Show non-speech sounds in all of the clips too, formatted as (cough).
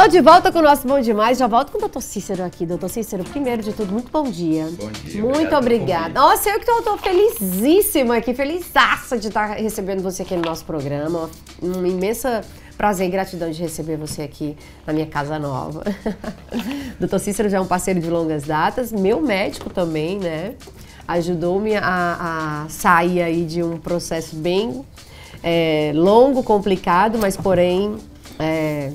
Tô de volta com o nosso Bom Demais. Já volto com o doutor Cícero aqui. Doutor Cícero, primeiro de tudo, muito bom dia. Bom dia. Muito obrigada. Nossa, eu que tô, tô felizíssima aqui, felizaça de estar tá recebendo você aqui no nosso programa. Um imensa prazer e gratidão de receber você aqui na minha casa nova. (laughs) doutor Cícero já é um parceiro de longas datas, meu médico também, né? Ajudou-me a, a sair aí de um processo bem é, longo, complicado, mas porém. É,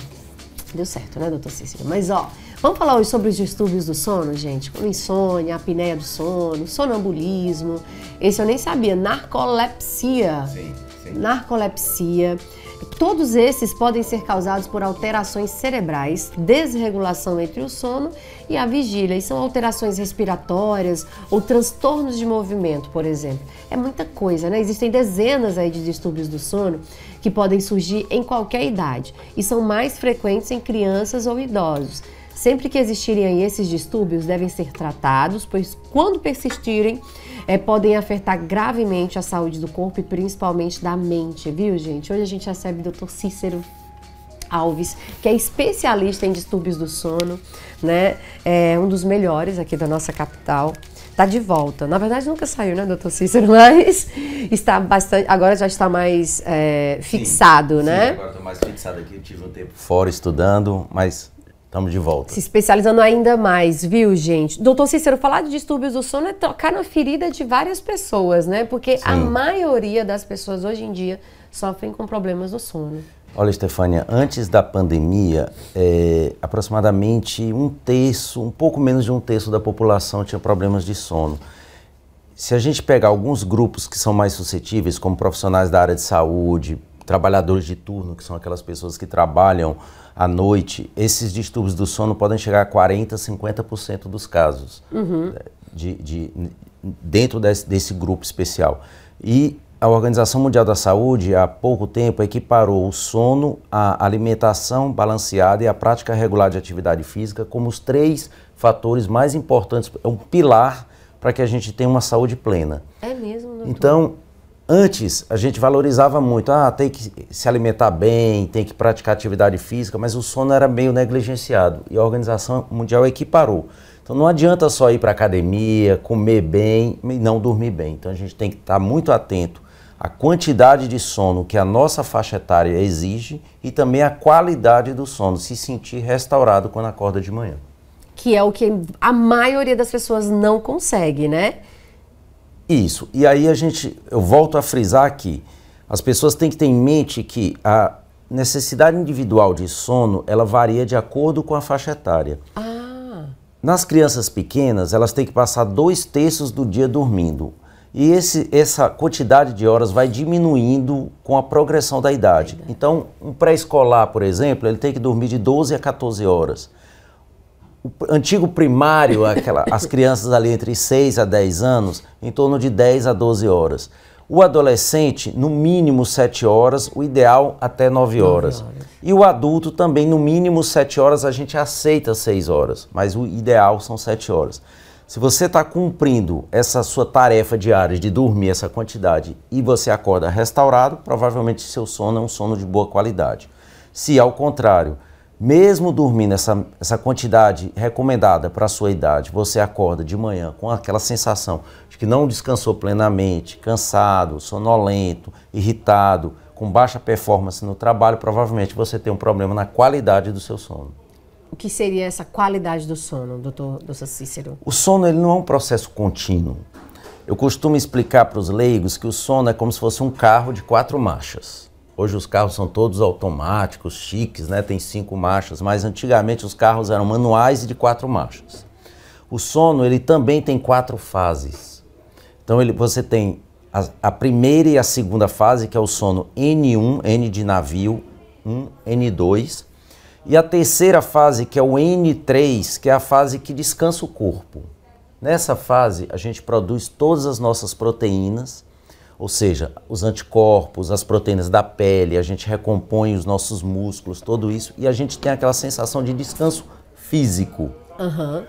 deu certo, né, doutor Cícero? Mas, ó, vamos falar hoje sobre os distúrbios do sono, gente? Como insônia, apneia do sono, sonambulismo. Esse eu nem sabia. Narcolepsia. Sim, sim. Narcolepsia. Todos esses podem ser causados por alterações cerebrais, desregulação entre o sono e a vigília, e são alterações respiratórias ou transtornos de movimento, por exemplo. É muita coisa, né? Existem dezenas aí de distúrbios do sono que podem surgir em qualquer idade e são mais frequentes em crianças ou idosos. Sempre que existirem esses distúrbios, devem ser tratados, pois quando persistirem, é, podem afetar gravemente a saúde do corpo e principalmente da mente, viu, gente? Hoje a gente recebe o Dr. Cícero Alves, que é especialista em distúrbios do sono, né? É um dos melhores aqui da nossa capital. Tá de volta. Na verdade, nunca saiu, né, doutor Cícero? (laughs) Mas está bastante. Agora já está mais é, fixado, sim, né? Sim, agora estou mais fixado aqui. Eu tive um tempo fora estudando, mas Estamos de volta. Se especializando ainda mais, viu, gente? Doutor Cícero, falar de distúrbios do sono é tocar na ferida de várias pessoas, né? Porque Sim. a maioria das pessoas hoje em dia sofrem com problemas do sono. Olha, Estefânia, antes da pandemia, é, aproximadamente um terço, um pouco menos de um terço da população tinha problemas de sono. Se a gente pegar alguns grupos que são mais suscetíveis, como profissionais da área de saúde, trabalhadores de turno, que são aquelas pessoas que trabalham à noite, esses distúrbios do sono podem chegar a 40%, 50% dos casos uhum. Né, de, de, dentro desse, desse grupo especial. E a Organização Mundial da Saúde, há pouco tempo, equiparou o sono, a alimentação balanceada e a prática regular de atividade física como os três fatores mais importantes, é um pilar para que a gente tenha uma saúde plena. É mesmo, doutor? Então, Antes a gente valorizava muito, ah, tem que se alimentar bem, tem que praticar atividade física, mas o sono era meio negligenciado e a Organização Mundial equiparou. Então não adianta só ir para academia, comer bem e não dormir bem. Então a gente tem que estar tá muito atento à quantidade de sono que a nossa faixa etária exige e também à qualidade do sono, se sentir restaurado quando acorda de manhã. Que é o que a maioria das pessoas não consegue, né? Isso. E aí a gente, eu volto a frisar aqui, as pessoas têm que ter em mente que a necessidade individual de sono, ela varia de acordo com a faixa etária. Ah. Nas crianças pequenas, elas têm que passar dois terços do dia dormindo. E esse, essa quantidade de horas vai diminuindo com a progressão da idade. Então, um pré-escolar, por exemplo, ele tem que dormir de 12 a 14 horas o antigo primário, aquela, as crianças ali entre 6 a 10 anos, em torno de 10 a 12 horas. O adolescente, no mínimo 7 horas, o ideal até 9 horas. 9 horas. E o adulto também, no mínimo 7 horas, a gente aceita 6 horas, mas o ideal são 7 horas. Se você está cumprindo essa sua tarefa diária de dormir essa quantidade e você acorda restaurado, provavelmente seu sono é um sono de boa qualidade. Se ao contrário, mesmo dormindo essa, essa quantidade recomendada para a sua idade, você acorda de manhã com aquela sensação de que não descansou plenamente, cansado, sonolento, irritado, com baixa performance no trabalho, provavelmente você tem um problema na qualidade do seu sono. O que seria essa qualidade do sono, doutor, doutor Cícero? O sono ele não é um processo contínuo. Eu costumo explicar para os leigos que o sono é como se fosse um carro de quatro marchas. Hoje os carros são todos automáticos, chiques, né? tem cinco marchas, mas antigamente os carros eram manuais e de quatro marchas. O sono ele também tem quatro fases. Então ele, você tem a, a primeira e a segunda fase, que é o sono N1, N de navio, 1, N2, e a terceira fase, que é o N3, que é a fase que descansa o corpo. Nessa fase, a gente produz todas as nossas proteínas, ou seja, os anticorpos, as proteínas da pele, a gente recompõe os nossos músculos, tudo isso, e a gente tem aquela sensação de descanso físico. Uhum.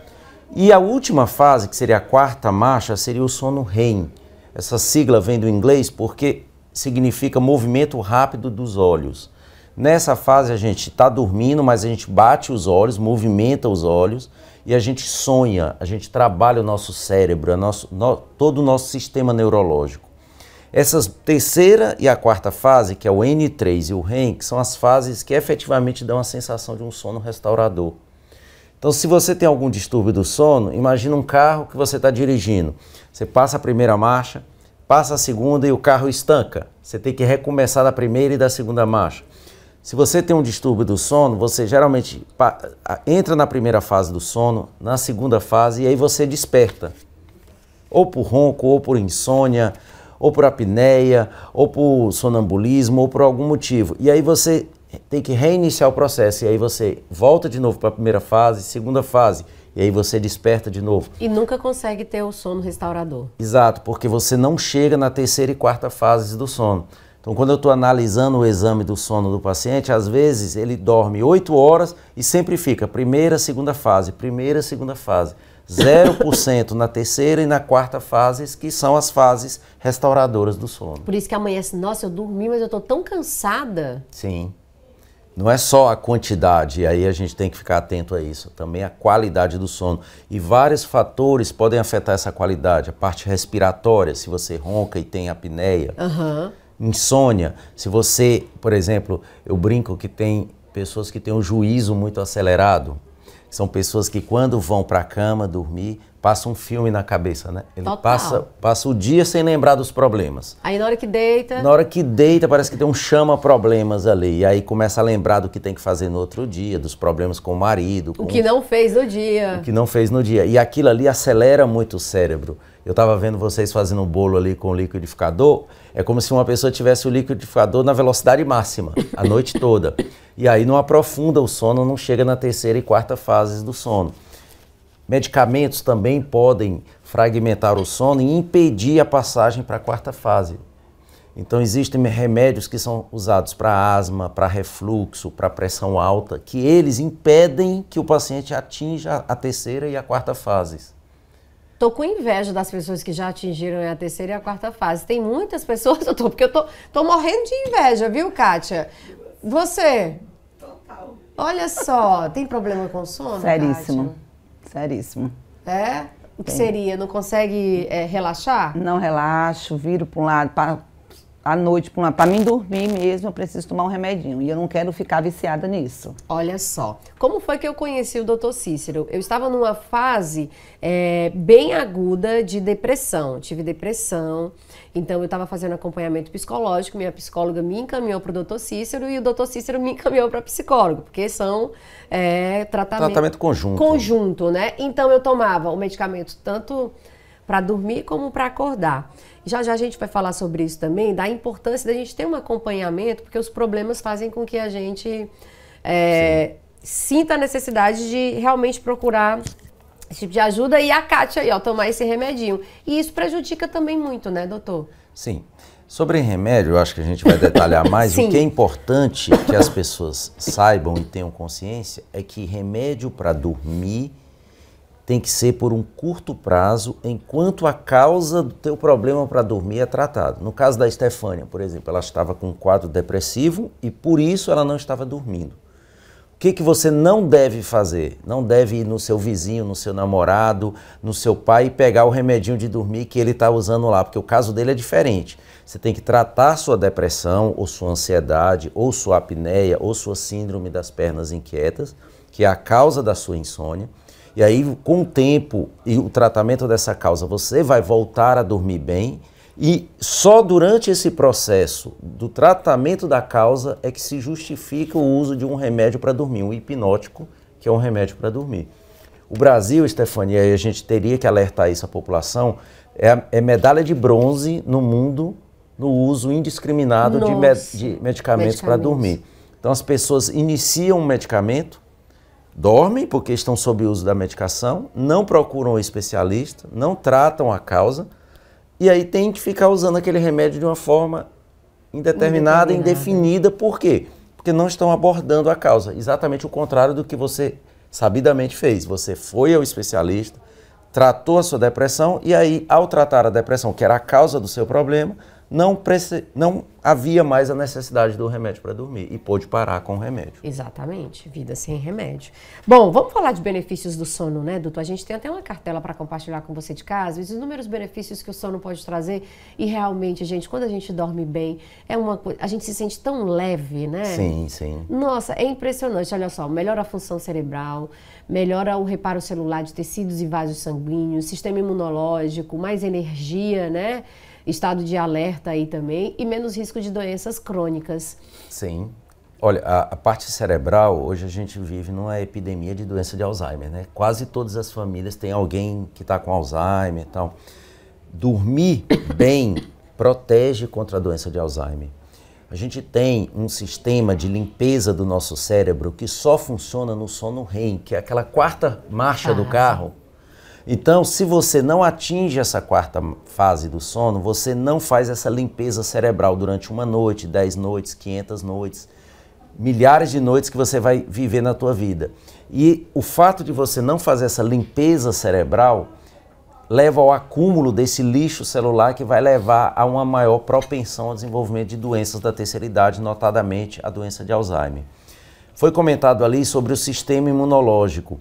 E a última fase, que seria a quarta marcha, seria o sono REM. Essa sigla vem do inglês porque significa movimento rápido dos olhos. Nessa fase a gente está dormindo, mas a gente bate os olhos, movimenta os olhos e a gente sonha, a gente trabalha o nosso cérebro, nosso, no, todo o nosso sistema neurológico. Essas terceira e a quarta fase, que é o N3 e o REM, que são as fases que efetivamente dão a sensação de um sono restaurador. Então, se você tem algum distúrbio do sono, imagina um carro que você está dirigindo. Você passa a primeira marcha, passa a segunda e o carro estanca. Você tem que recomeçar da primeira e da segunda marcha. Se você tem um distúrbio do sono, você geralmente entra na primeira fase do sono, na segunda fase, e aí você desperta. Ou por ronco, ou por insônia, ou por apneia, ou por sonambulismo, ou por algum motivo. E aí você tem que reiniciar o processo. E aí você volta de novo para a primeira fase, segunda fase. E aí você desperta de novo. E nunca consegue ter o sono restaurador. Exato, porque você não chega na terceira e quarta fase do sono. Então, quando eu estou analisando o exame do sono do paciente, às vezes ele dorme oito horas e sempre fica primeira, segunda fase, primeira, segunda fase. 0% na terceira e na quarta fases, que são as fases restauradoras do sono. Por isso que amanhece, nossa, eu dormi, mas eu estou tão cansada. Sim. Não é só a quantidade, aí a gente tem que ficar atento a isso, também a qualidade do sono. E vários fatores podem afetar essa qualidade. A parte respiratória, se você ronca e tem apneia. Uhum. Insônia, se você, por exemplo, eu brinco que tem pessoas que têm um juízo muito acelerado. São pessoas que, quando vão para a cama dormir, passa um filme na cabeça, né? Ele Total. passa passa o dia sem lembrar dos problemas. Aí na hora que deita. Na hora que deita, parece que tem um chama problemas ali. E aí começa a lembrar do que tem que fazer no outro dia, dos problemas com o marido. Com o que não fez no dia. O que não fez no dia. E aquilo ali acelera muito o cérebro. Eu estava vendo vocês fazendo um bolo ali com o liquidificador. É como se uma pessoa tivesse o liquidificador na velocidade máxima, a noite toda. E aí não aprofunda o sono, não chega na terceira e quarta fases do sono. Medicamentos também podem fragmentar o sono e impedir a passagem para a quarta fase. Então, existem remédios que são usados para asma, para refluxo, para pressão alta, que eles impedem que o paciente atinja a terceira e a quarta fases. Estou com inveja das pessoas que já atingiram a terceira e a quarta fase. Tem muitas pessoas, doutor, (laughs) porque eu tô, tô morrendo de inveja, viu, Kátia? Você? Total. Olha só, tem problema com sono? Seríssimo. Kátia? Seríssimo. É? O que Tem. seria? Não consegue é, relaxar? Não relaxo, viro para um lado, para à noite, para mim dormir mesmo, eu preciso tomar um remedinho. E eu não quero ficar viciada nisso. Olha só. Como foi que eu conheci o doutor Cícero? Eu estava numa fase é, bem aguda de depressão. tive depressão, então eu estava fazendo acompanhamento psicológico. Minha psicóloga me encaminhou para o doutor Cícero e o doutor Cícero me (laughs) encaminhou para psicólogo, porque são é, tratamento, tratamento conjunto. Conjunto, né? Então eu tomava o medicamento tanto para dormir como para acordar. Já já a gente vai falar sobre isso também, da importância da gente ter um acompanhamento, porque os problemas fazem com que a gente é, sinta a necessidade de realmente procurar esse tipo de ajuda e a Kátia aí, ó, tomar esse remedinho. E isso prejudica também muito, né, doutor? Sim. Sobre remédio, eu acho que a gente vai detalhar (laughs) mais. o que é importante que as pessoas saibam e tenham consciência é que remédio para dormir tem que ser por um curto prazo, enquanto a causa do teu problema para dormir é tratada. No caso da Estefânia, por exemplo, ela estava com um quadro depressivo e por isso ela não estava dormindo. O que, que você não deve fazer? Não deve ir no seu vizinho, no seu namorado, no seu pai e pegar o remedinho de dormir que ele está usando lá, porque o caso dele é diferente. Você tem que tratar sua depressão, ou sua ansiedade, ou sua apneia, ou sua síndrome das pernas inquietas, que é a causa da sua insônia e aí, com o tempo e o tratamento dessa causa, você vai voltar a dormir bem. E só durante esse processo do tratamento da causa é que se justifica o uso de um remédio para dormir, um hipnótico, que é um remédio para dormir. O Brasil, Estefania, e a gente teria que alertar isso à população, é, é medalha de bronze no mundo no uso indiscriminado de, me de medicamentos, medicamentos. para dormir. Então as pessoas iniciam um medicamento, dormem porque estão sob o uso da medicação, não procuram o especialista, não tratam a causa, e aí tem que ficar usando aquele remédio de uma forma indeterminada, indefinida. Por quê? Porque não estão abordando a causa. Exatamente o contrário do que você sabidamente fez. Você foi ao especialista, tratou a sua depressão, e aí, ao tratar a depressão, que era a causa do seu problema, não, não havia mais a necessidade do remédio para dormir e pôde parar com o remédio. Exatamente, vida sem remédio. Bom, vamos falar de benefícios do sono, né, doutor? A gente tem até uma cartela para compartilhar com você de casa, os inúmeros benefícios que o sono pode trazer e realmente, gente, quando a gente dorme bem, é uma a gente se sente tão leve, né? Sim, sim. Nossa, é impressionante, olha só, melhora a função cerebral, melhora o reparo celular de tecidos e vasos sanguíneos, sistema imunológico, mais energia, né? estado de alerta aí também e menos risco de doenças crônicas. Sim. Olha, a, a, parte cerebral, hoje a gente vive numa epidemia de doença de Alzheimer, né? Quase todas as famílias têm alguém que está com Alzheimer e tal. Dormir (coughs) bem protege contra a doença de Alzheimer. A gente tem um sistema de limpeza do nosso cérebro que só funciona no sono REM, que é aquela quarta marcha ah. do carro então, se você não atinge essa quarta fase do sono, você não faz essa limpeza cerebral durante uma noite, dez noites, quinhentas noites, milhares de noites que você vai viver na tua vida. E o fato de você não fazer essa limpeza cerebral leva ao acúmulo desse lixo celular que vai levar a uma maior propensão ao desenvolvimento de doenças da terceira idade, notadamente a doença de Alzheimer. Foi comentado ali sobre o sistema imunológico.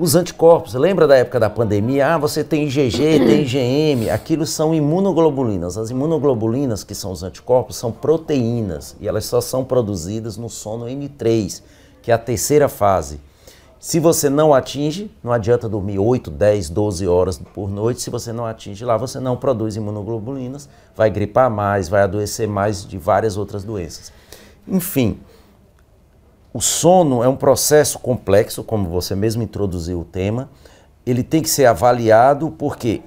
Os anticorpos, lembra da época da pandemia? Ah, você tem IgG, tem IgM, (clears throat) aquilo são imunoglobulinas. As imunoglobulinas, que são os anticorpos, são proteínas e elas só são produzidas no sono N3, que é a terceira fase. Se você não atinge, não adianta dormir 8, 10, 12 horas por noite. Se você não atinge lá, você não produz imunoglobulinas, vai gripar mais, vai adoecer mais de várias outras doenças. Enfim, o sono é um processo complexo, como você mesmo introduziu o tema. Ele tem que ser avaliado porque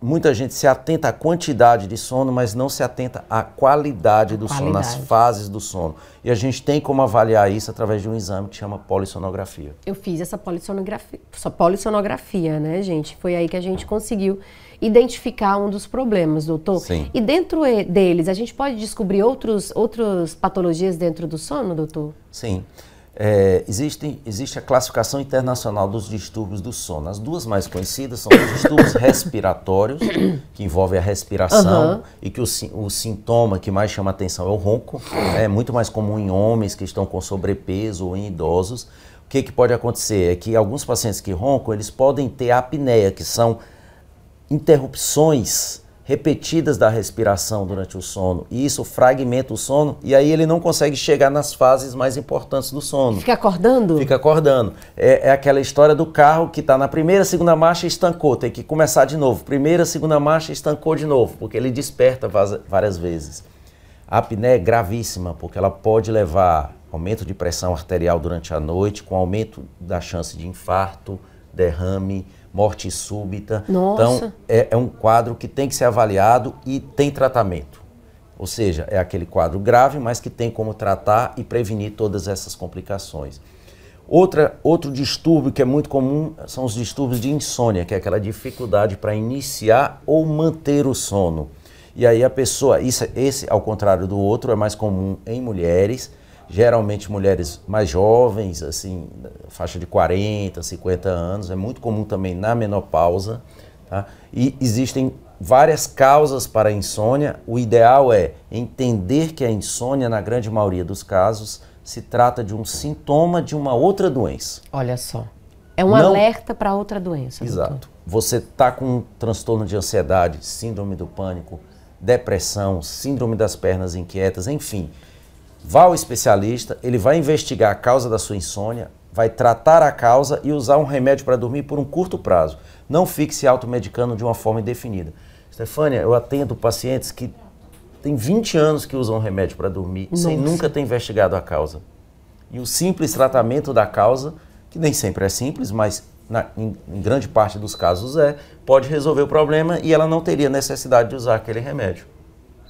muita gente se atenta à quantidade de sono, mas não se atenta à qualidade do qualidade. sono, nas fases do sono. E a gente tem como avaliar isso através de um exame que chama polissonografia. Eu fiz essa polissonografia, essa polissonografia, né, gente? Foi aí que a gente conseguiu identificar um dos problemas, doutor. Sim. E dentro eh, deles, a gente pode descobrir outros, outras patologias dentro do sono, doutor? Sim. É, existe, existe a classificação internacional dos distúrbios do sono. As duas mais conhecidas são os distúrbios (coughs) respiratórios, que envolvem a respiração, uhum. e que o, o sintoma que mais chama atenção é o ronco. Né? É muito mais comum em homens que estão com sobrepeso ou em idosos. O que, que pode acontecer é que alguns pacientes que roncam, eles podem ter apneia, que são interrupções repetidas da respiração durante o sono. E isso fragmenta o sono e aí ele não consegue chegar nas fases mais importantes do sono. Fica acordando? Fica acordando. É, é aquela história do carro que está na primeira, segunda marcha e estancou, tem que começar de novo. Primeira, segunda marcha estancou de novo, porque ele desperta várias vezes. A apneia é gravíssima, porque ela pode levar aumento de pressão arterial durante a noite, com aumento da chance de infarto, derrame, morte súbita. Então, Nossa. Então, é, é um quadro que tem que ser avaliado e tem tratamento. Ou seja, é aquele quadro grave, mas que tem como tratar e prevenir todas essas complicações. Outra, outro distúrbio que é muito comum são os distúrbios de insônia, que é aquela dificuldade para iniciar ou manter o sono. E aí a pessoa, isso, é, esse ao contrário do outro, é mais comum em mulheres, geralmente mulheres mais jovens, assim, faixa de 40, 50 anos, é muito comum também na menopausa. Tá? E existem várias causas para a insônia. O ideal é entender que a insônia, na grande maioria dos casos, se trata de um sintoma de uma outra doença. Olha só. É um Não... alerta para outra doença. Exato. Doutor. Você está com um transtorno de ansiedade, síndrome do pânico, depressão, síndrome das pernas inquietas, enfim Vá ao especialista, ele vai investigar a causa da sua insônia, vai tratar a causa e usar um remédio para dormir por um curto prazo. Não fique se automedicando de uma forma indefinida. Stefânia, eu atendo pacientes que têm 20 anos que usam remédio para dormir Nossa. sem nunca ter investigado a causa. E o simples tratamento da causa, que nem sempre é simples, mas na, em, em grande parte dos casos é, pode resolver o problema e ela não teria necessidade de usar aquele remédio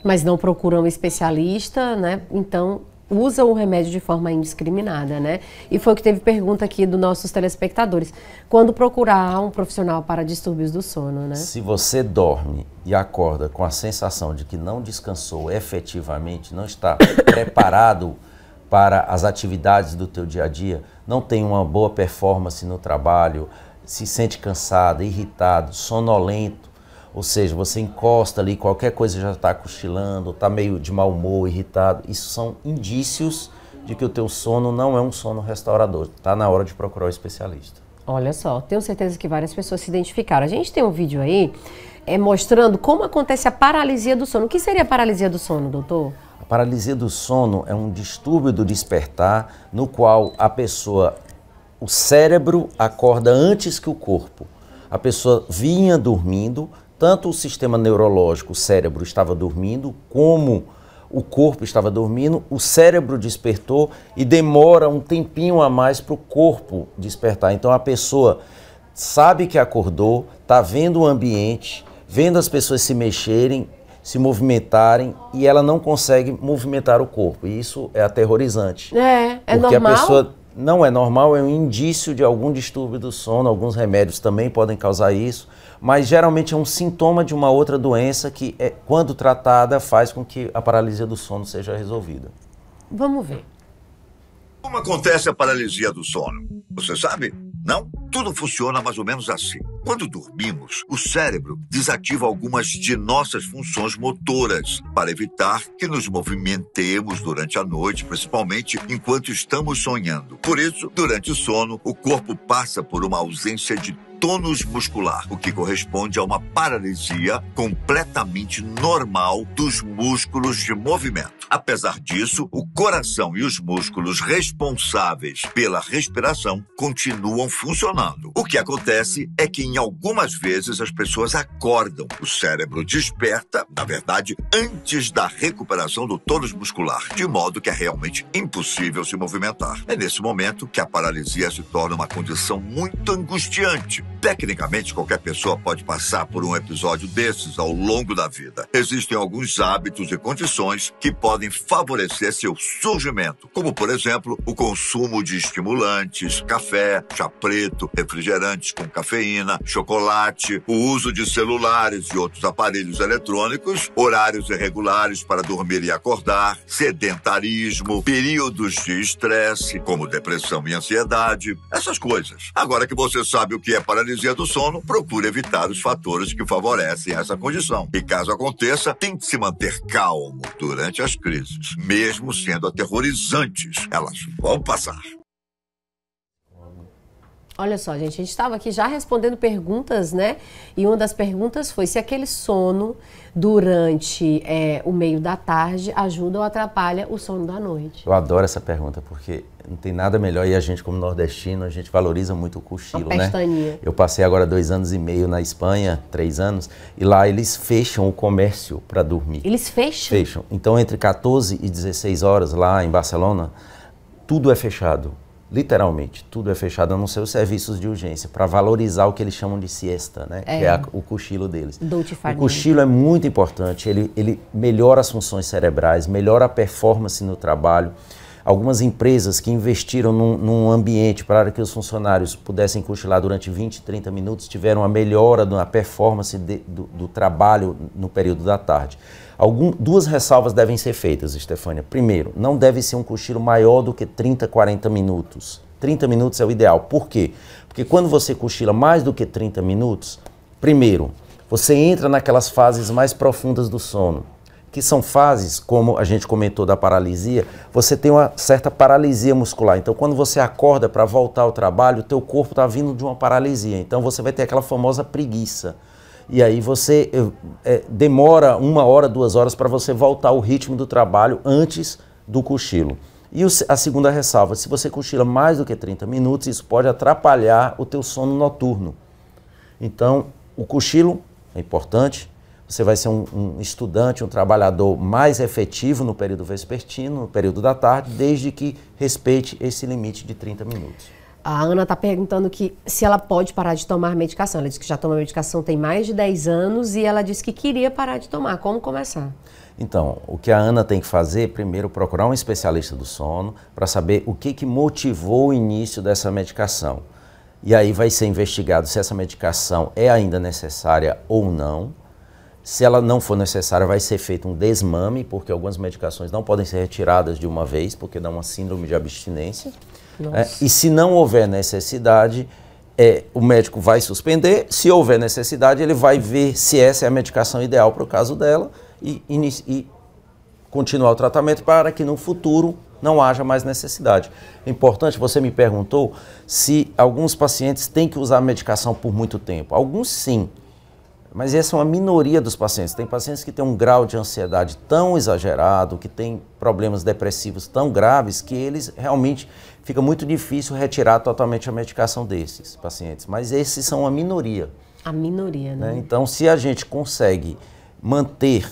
mas não procuram um especialista, né? Então usa o remédio de forma indiscriminada, né? E foi o que teve pergunta aqui dos nossos telespectadores. Quando procurar um profissional para distúrbios do sono, né? Se você dorme e acorda com a sensação de que não descansou efetivamente, não está (coughs) preparado para as atividades do teu dia a dia, não tem uma boa performance no trabalho, se sente cansado, irritado, sonolento, ou seja, você encosta ali, qualquer coisa já está cochilando, está meio de mau humor, irritado. Isso são indícios de que o teu sono não é um sono restaurador. Está na hora de procurar o especialista. Olha só, tenho certeza que várias pessoas se identificaram. A gente tem um vídeo aí é, mostrando como acontece a paralisia do sono. O que seria a paralisia do sono, doutor? A paralisia do sono é um distúrbio do despertar no qual a pessoa, o cérebro acorda antes que o corpo. A pessoa vinha dormindo, tanto o sistema neurológico, o cérebro estava dormindo, como o corpo estava dormindo, o cérebro despertou e demora um tempinho a mais para o corpo despertar. Então a pessoa sabe que acordou, está vendo o ambiente, vendo as pessoas se mexerem, se movimentarem e ela não consegue movimentar o corpo. E isso é aterrorizante. É, é porque normal. Porque a pessoa não é normal, é um indício de algum distúrbio do sono. Alguns remédios também podem causar isso, mas geralmente é um sintoma de uma outra doença que, é, quando tratada, faz com que a paralisia do sono seja resolvida. Vamos ver. Como acontece a paralisia do sono? Você sabe? Não? Tudo funciona mais ou menos assim. Quando dormimos, o cérebro desativa algumas de nossas funções motoras para evitar que nos movimentemos durante a noite, principalmente enquanto estamos sonhando. Por isso, durante o sono, o corpo passa por uma ausência de tônus muscular, o que corresponde a uma paralisia completamente normal dos músculos de movimento. Apesar disso, o coração e os músculos responsáveis pela respiração continuam funcionando fumando. O que acontece é que em algumas vezes as pessoas acordam. O cérebro desperta, na verdade, antes da recuperação do tônus muscular, de modo que é realmente impossível se movimentar. É nesse momento que a paralisia se torna uma condição muito angustiante. Tecnicamente, qualquer pessoa pode passar por um episódio desses ao longo da vida. Existem alguns hábitos e condições que podem favorecer seu surgimento, como, por exemplo, o consumo de estimulantes, café, chá preto, refrigerantes com cafeína, chocolate, o uso de celulares e outros aparelhos eletrônicos, horários irregulares para dormir e acordar, sedentarismo, períodos de estresse, como depressão e ansiedade, essas coisas. Agora que você sabe o que é paralisia do sono, procure evitar os fatores que favorecem essa condição. E caso aconteça, tente se manter calmo durante as crises, mesmo sendo aterrorizantes. Elas vão passar. Olha só, gente, a gente estava aqui já respondendo perguntas, né? E uma das perguntas foi se aquele sono durante é, o meio da tarde ajuda ou atrapalha o sono da noite. Eu adoro essa pergunta, porque não tem nada melhor e a gente, como nordestino, a gente valoriza muito o cochilo, uma né? pestania. né? Eu passei agora dois anos e meio na Espanha, três anos, e lá eles fecham o comércio para dormir. Eles fecham? Fecham. Então, entre 14 e 16 horas lá em Barcelona, tudo é fechado literalmente, tudo é fechado, a não ser os serviços de urgência, para valorizar o que eles chamam de siesta, né? É. que é a, o cochilo deles. O cochilo é muito importante, ele, ele melhora as funções cerebrais, melhora a performance no trabalho algumas empresas que investiram num, num ambiente para que os funcionários pudessem cochilar durante 20, 30 minutos tiveram a melhora na performance de, do, do, trabalho no período da tarde. Algum, duas ressalvas devem ser feitas, Estefânia. Primeiro, não deve ser um cochilo maior do que 30, 40 minutos. 30 minutos é o ideal. Por quê? Porque quando você cochila mais do que 30 minutos, primeiro, você entra naquelas fases mais profundas do sono que são fases, como a gente comentou da paralisia, você tem uma certa paralisia muscular. Então, quando você acorda para voltar ao trabalho, o teu corpo está vindo de uma paralisia. Então, você vai ter aquela famosa preguiça. E aí você é, demora uma hora, duas horas para você voltar ao ritmo do trabalho antes do cochilo. E a segunda ressalva, se você cochila mais do que 30 minutos, isso pode atrapalhar o teu sono noturno. Então, o cochilo é importante, você vai ser um, um, estudante, um trabalhador mais efetivo no período vespertino, no período da tarde, desde que respeite esse limite de 30 minutos. A Ana está perguntando que se ela pode parar de tomar medicação. Ela disse que já toma medicação tem mais de 10 anos e ela disse que queria parar de tomar. Como começar? Então, o que a Ana tem que fazer, primeiro procurar um especialista do sono para saber o que, que motivou o início dessa medicação. E aí vai ser investigado se essa medicação é ainda necessária ou não se ela não for necessária, vai ser feito um desmame, porque algumas medicações não podem ser retiradas de uma vez, porque dá uma síndrome de abstinência. É, e se não houver necessidade, é, o médico vai suspender. Se houver necessidade, ele vai ver se essa é a medicação ideal para o caso dela e, e continuar o tratamento para que no futuro não haja mais necessidade. É importante, você me perguntou se alguns pacientes têm que usar medicação por muito tempo. Alguns sim. Mas essa é uma minoria dos pacientes. Tem pacientes que têm um grau de ansiedade tão exagerado, que têm problemas depressivos tão graves, que eles realmente fica muito difícil retirar totalmente a medicação desses pacientes. Mas esses são a minoria. A minoria, né? né? Então, se a gente consegue manter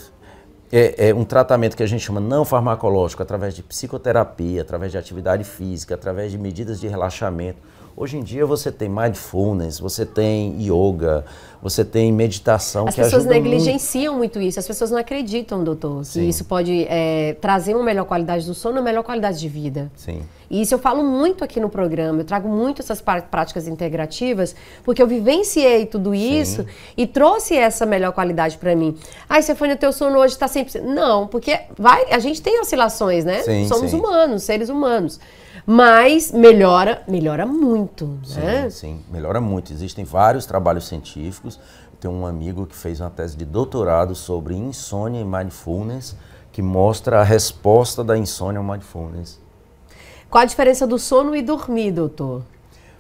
é, é, um tratamento que a gente chama não farmacológico, através de psicoterapia, através de atividade física, através de medidas de relaxamento, Hoje em dia você tem mindfulness, você tem yoga, você tem meditação. As pessoas negligenciam muito. muito. isso, as pessoas não acreditam, doutor, que Sim. isso pode é, trazer uma melhor qualidade do sono, uma melhor qualidade de vida. Sim. E isso eu falo muito aqui no programa, eu trago muito essas práticas integrativas, porque eu vivenciei tudo isso Sim. e trouxe essa melhor qualidade para mim. Ai, Stefania, teu sono hoje está sempre. Não, porque vai, a gente tem oscilações, né? Sim, Somos humanos, seres humanos. Mas melhora, melhora muito, né? sim, né? Sim, melhora muito. Existem vários trabalhos científicos. Tem um amigo que fez uma tese de doutorado sobre insônia e mindfulness, que mostra a resposta da insônia ao mindfulness. Qual a diferença do sono e dormir, doutor?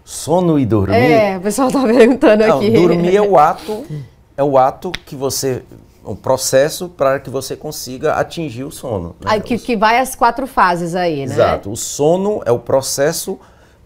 Sono e dormir? É, o pessoal está (laughs) perguntando Não, aqui. Dormir é o ato é o ato que você um processo para que você consiga atingir o sono. Né? Aí, que, que vai as quatro fases aí, né? Exato. O sono é o processo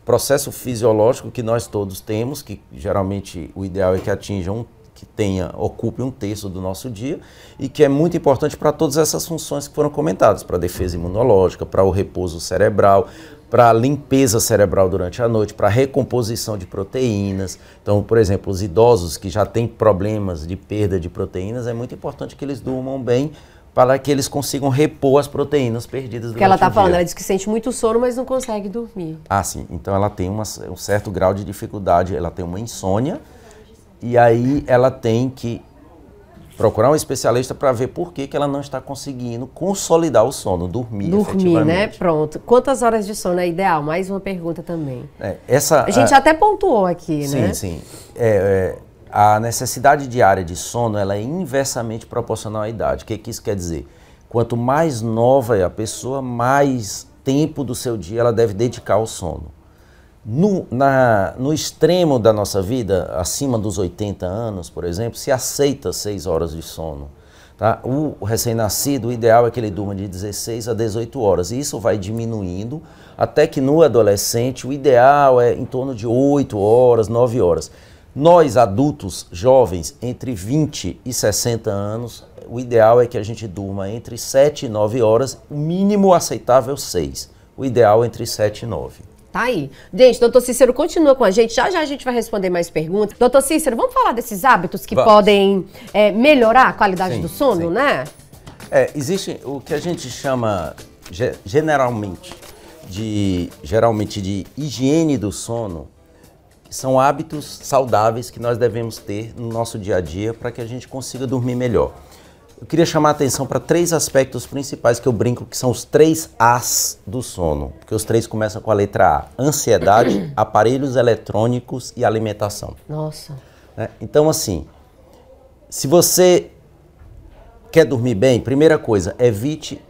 processo fisiológico que nós todos temos, que geralmente o ideal é que atinja um que tenha, ocupe um terço do nosso dia e que é muito importante para todas essas funções que foram comentadas, para a defesa imunológica, para o repouso cerebral, para limpeza cerebral durante a noite, para recomposição de proteínas. Então, por exemplo, os idosos que já têm problemas de perda de proteínas, é muito importante que eles durmam bem para que eles consigam repor as proteínas perdidas Porque ela está falando, ela diz que sente muito sono, mas não consegue dormir. Ah, sim. Então ela tem uma, um certo grau de dificuldade, ela tem uma insônia, e aí ela tem que procurar um especialista para ver por que, que ela não está conseguindo consolidar o sono, dormir. Dormir, né? Pronto. Quantas horas de sono é ideal? Mais uma pergunta também. É, essa, a gente a... É, até pontuou aqui, sim, né? Sim, sim. É, é, a necessidade diária de sono ela é inversamente proporcional à idade. O que, que isso quer dizer? Quanto mais nova é a pessoa, mais tempo do seu dia ela deve dedicar ao sono. No, na, no extremo da nossa vida, acima dos 80 anos, por exemplo, se aceita 6 horas de sono. Tá? O recém-nascido, o ideal é que ele durma de 16 a 18 horas. E isso vai diminuindo até que no adolescente o ideal é em torno de 8 horas, 9 horas. Nós, adultos jovens, entre 20 e 60 anos, o ideal é que a gente durma entre 7 e 9 horas, o mínimo aceitável 6. O ideal entre 7 e 9. Tá aí. Gente, doutor Cícero continua com a gente. Já já a gente vai responder mais perguntas. Doutor Cícero, vamos falar desses hábitos que vamos. podem é, melhorar a qualidade sim, do sono, sim. né? É, existe o que a gente chama generalmente de geralmente de higiene do sono são hábitos saudáveis que nós devemos ter no nosso dia a dia para que a gente consiga dormir melhor eu queria chamar a atenção para três aspectos principais que eu brinco, que são os três As do sono, porque os três começam com a letra A: ansiedade, (clears throat) aparelhos eletrônicos e alimentação. Nossa. Né? Então, assim, se você quer dormir bem, primeira coisa, evite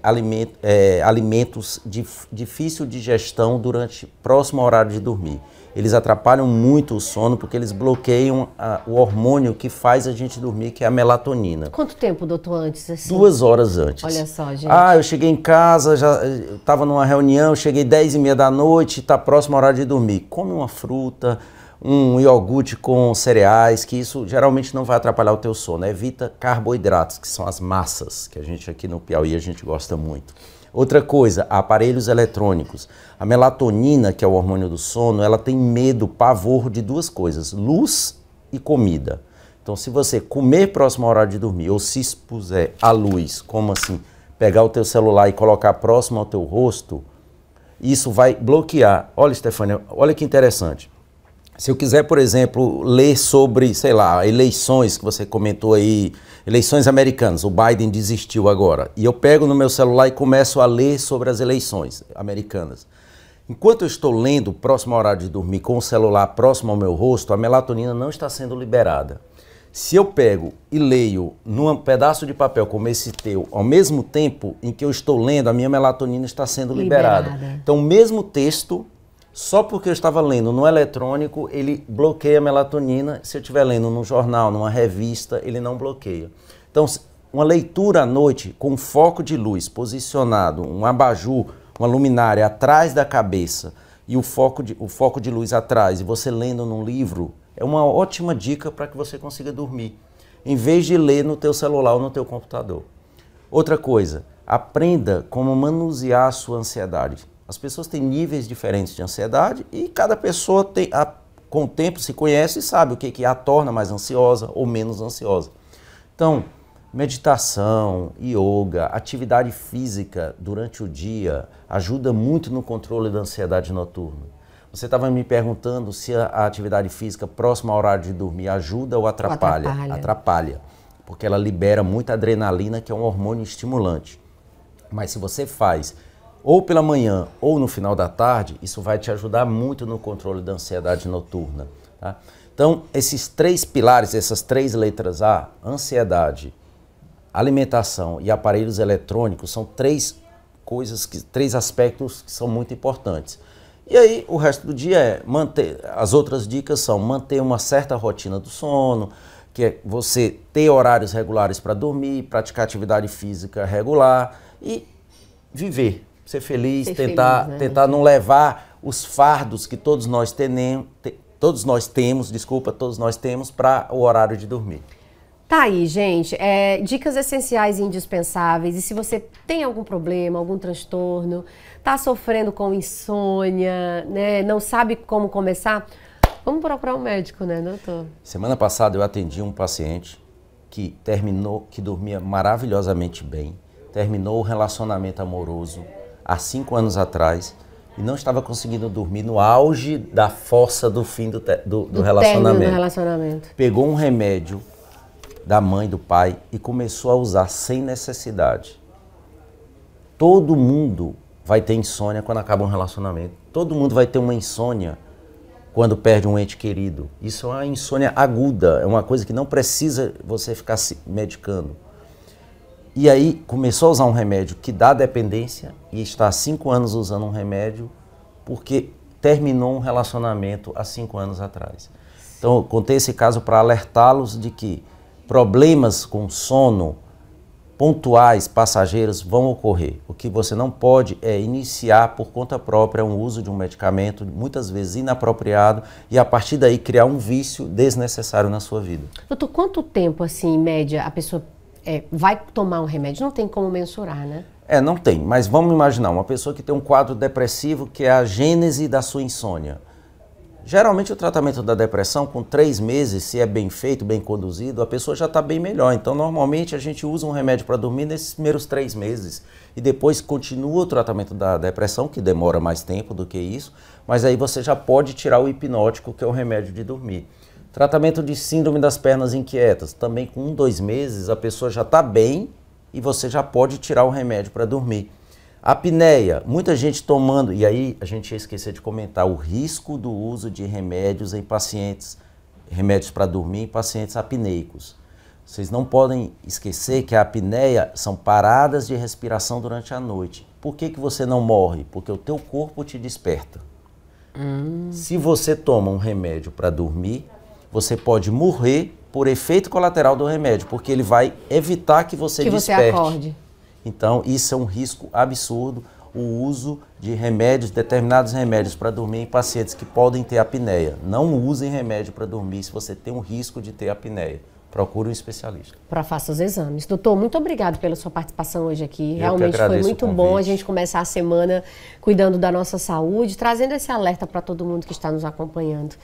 é, alimentos de difícil digestão durante próximo horário de dormir. Eles atrapalham muito o sono porque eles bloqueiam a, o hormônio que faz a gente dormir, que é a melatonina. Quanto tempo, doutor, antes assim? Duas horas antes. Olha só, gente. Ah, eu cheguei em casa, já estava eh, numa reunião, cheguei 10 e meia da noite, está próximo ao horário de dormir. Come uma fruta, um iogurte com cereais, que isso geralmente não vai atrapalhar o teu sono. Evita carboidratos, que são as massas, que a gente aqui no Piauí a gente gosta muito. Outra coisa, aparelhos eletrônicos. A melatonina, que é o hormônio do sono, ela tem medo, pavor de duas coisas: luz e comida. Então, se você comer próximo ao horário de dormir ou se expuser à luz, como assim, pegar o teu celular e colocar próximo ao teu rosto, isso vai bloquear. Olha, Stefania, olha que interessante. Se eu quiser, por exemplo, ler sobre, sei lá, eleições que você comentou aí, eleições americanas, o Biden desistiu agora, e eu pego no meu celular e começo a ler sobre as eleições americanas. Enquanto eu estou lendo, próximo ao horário de dormir, com o celular próximo ao meu rosto, a melatonina não está sendo liberada. Se eu pego e leio num pedaço de papel como esse teu, ao mesmo tempo em que eu estou lendo, a minha melatonina está sendo liberada. liberada. Então, o mesmo texto só porque eu estava lendo no eletrônico, ele bloqueia a melatonina. Se eu estiver lendo num jornal, numa revista, ele não bloqueia. Então, uma leitura à noite com foco de luz posicionado, um abajur, uma luminária atrás da cabeça e o foco de, o foco de luz atrás, e você lendo num livro, é uma ótima dica para que você consiga dormir, em vez de ler no teu celular ou no teu computador. Outra coisa, aprenda como manusear a sua ansiedade. As pessoas têm níveis diferentes de ansiedade e cada pessoa tem, a, com o tempo se conhece e sabe o que, que a torna mais ansiosa ou menos ansiosa. Então, meditação, yoga, atividade física durante o dia ajuda muito no controle da ansiedade noturna. Você estava me perguntando se a atividade física próxima ao horário de dormir ajuda ou atrapalha? Ou atrapalha. atrapalha, porque ela libera muita adrenalina, que é um hormônio estimulante. Mas se você faz ou pela manhã ou no final da tarde, isso vai te ajudar muito no controle da ansiedade noturna. Tá? Então, esses três pilares, essas três letras A, ansiedade, alimentação e aparelhos eletrônicos, são três coisas, que, três aspectos que são muito importantes. E aí, o resto do dia é manter. As outras dicas são manter uma certa rotina do sono, que é você ter horários regulares para dormir, praticar atividade física regular e viver, ser feliz, ser tentar, feliz, né? tentar não levar os fardos que todos nós, tenem, te, todos nós temos, desculpa, todos nós temos para o horário de dormir. Tá aí, gente. É, dicas essenciais e indispensáveis. E se você tem algum problema, algum transtorno, tá sofrendo com insônia, né, não sabe como começar, vamos procurar um médico, né, doutor? Semana passada eu atendi um paciente que terminou, que dormia maravilhosamente bem, terminou o relacionamento amoroso, há cinco anos atrás e não estava conseguindo dormir no auge da força do fim do, do, do, do relacionamento. relacionamento. Pegou um remédio da mãe, do pai e começou a usar sem necessidade. Todo mundo vai ter insônia quando acaba um relacionamento. Todo mundo vai ter uma insônia quando perde um ente querido. Isso é uma insônia aguda, é uma coisa que não precisa você ficar se medicando. E aí começou a usar um remédio que dá dependência e está há cinco anos usando um remédio porque terminou um relacionamento há cinco anos atrás. Então, eu contei esse caso para alertá-los de que problemas com sono pontuais, passageiros, vão ocorrer. O que você não pode é iniciar por conta própria um uso de um medicamento, muitas vezes inapropriado, e a partir daí criar um vício desnecessário na sua vida. Doutor, quanto tempo, assim, em média, a pessoa é, vai tomar um remédio, não tem como mensurar, né? É, não tem, mas vamos imaginar uma pessoa que tem um quadro depressivo que é a gênese da sua insônia. Geralmente o tratamento da depressão, com três meses, se é bem feito, bem conduzido, a pessoa já está bem melhor. Então, normalmente a gente usa um remédio para dormir nesses primeiros três meses e depois continua o tratamento da depressão, que demora mais tempo do que isso, mas aí você já pode tirar o hipnótico, que é o remédio de dormir. Tratamento de síndrome das pernas inquietas. Também com um, dois meses a pessoa já está bem e você já pode tirar o remédio para dormir. Apneia, muita gente tomando, e aí a gente ia esquecer de comentar o risco do uso de remédios em pacientes, remédios para dormir em pacientes apneicos. Vocês não podem esquecer que a apneia são paradas de respiração durante a noite. Por que, que você não morre? Porque o teu corpo te desperta. Hum. Se você toma um remédio para dormir, você pode morrer por efeito colateral do remédio, porque ele vai evitar que você que desperte. Você acorde. Então, isso é um risco absurdo, o uso de remédios, determinados remédios para dormir em pacientes que podem ter apneia. Não usem remédio para dormir se você tem um risco de ter apneia. Procure um especialista. Para faça os exames. Doutor, muito obrigado pela sua participação hoje aqui. Eu Realmente foi muito bom a gente começar a semana cuidando da nossa saúde, trazendo esse alerta para todo mundo que está nos acompanhando.